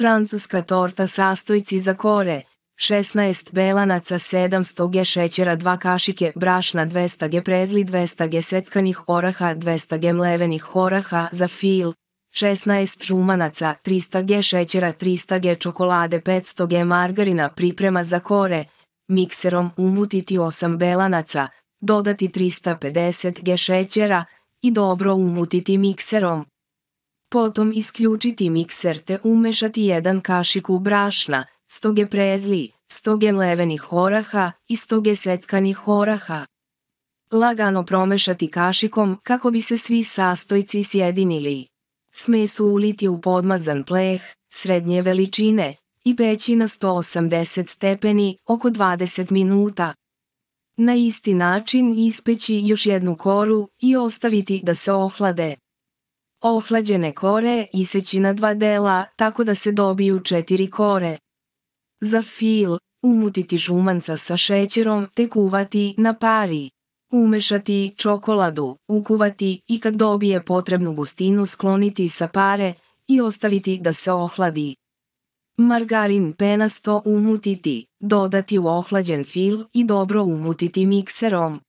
Francuska torta sastojci za kore, 16 belanaca 700 g šećera 2 kašike brašna 200 g prezli 200 g seckanih oraha 200 g mlevenih oraha za fil, 16 žumanaca 300 g šećera 300 g čokolade 500 g margarina priprema za kore, mikserom umutiti 8 belanaca, dodati 350 g šećera i dobro umutiti mikserom. Potom isključiti mikser te umešati jedan kašiku brašna, stoge prezli, stoge mlevenih oraha i stoge setkanih oraha. Lagano promešati kašikom kako bi se svi sastojci sjedinili. Smesu uliti u podmazan pleh, srednje veličine, i peći na 180 stepeni, oko 20 minuta. Na isti način ispeći još jednu koru i ostaviti da se ohlade. Ohlađene kore iseći na dva dela tako da se dobiju četiri kore. Za fil, umutiti žumanca sa šećerom te kuvati na pari. Umešati čokoladu, ukuvati i kad dobije potrebnu gustinu skloniti sa pare i ostaviti da se ohladi. Margarin penasto umutiti, dodati u ohlađen fil i dobro umutiti mikserom.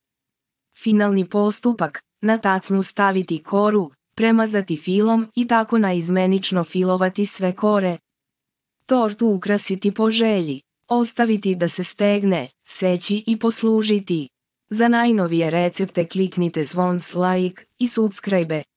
Finalni postupak, na tacnu staviti koru, premazati filom i tako naizmenično filovati sve kore. Tortu ukrasiti po želji, ostaviti da se stegne, seći i poslužiti. Za najnovije recepte kliknite zvon like i subscribe.